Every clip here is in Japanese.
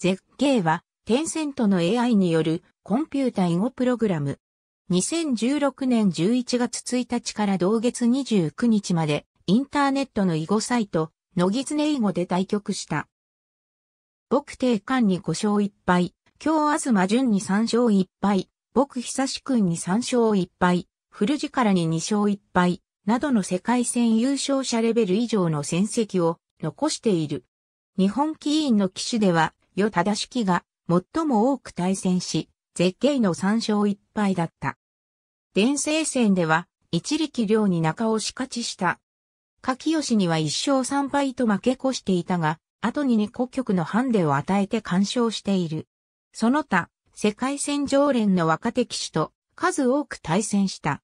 絶景は、テンセントの AI によるコンピュータ囲碁プログラム。2016年11月1日から同月29日まで、インターネットの囲碁サイト、野木常囲碁で対局した。僕定冠に5勝1敗、今日東淳に3勝1敗、僕久しくんに3勝1敗、古力からに2勝1敗、などの世界戦優勝者レベル以上の戦績を残している。日本棋院の騎手では、与忠式が最も多く対戦し、絶景の3勝1敗だった。伝生戦では、一力両に中押し勝ちした。柿吉には1勝3敗と負け越していたが、後に国局のハンデを与えて干渉している。その他、世界戦常連の若手騎手と数多く対戦した。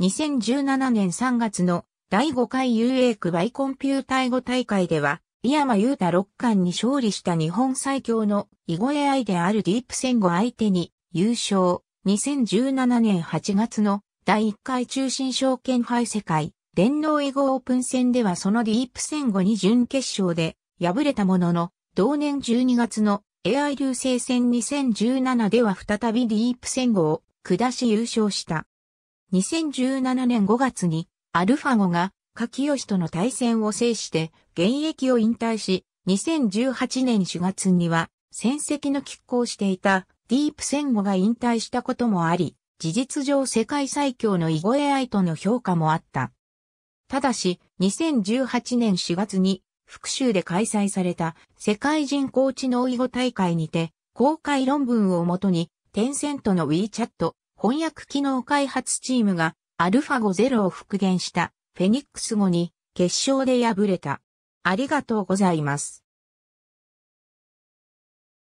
2017年3月の第5回 UA 区バイコンピュータイ語大会では、井山優太六冠に勝利した日本最強の囲碁 AI であるディープ戦後相手に優勝。2017年8月の第1回中心証券杯世界電脳囲碁オープン戦ではそのディープ戦後に準決勝で敗れたものの同年12月の AI 流星戦2017では再びディープ戦後を下し優勝した。2017年5月にアルファゴが柿吉との対戦を制して、現役を引退し、2018年4月には、戦績の拮抗していたディープ戦後が引退したこともあり、事実上世界最強の囲碁 AI との評価もあった。ただし、2018年4月に、復州で開催された世界人工知能囲碁大会にて、公開論文をもとに、テンセントの WeChat 翻訳機能開発チームがアルファ5-0を復元したフェニックス後に決勝で敗れた。ありがとうございます。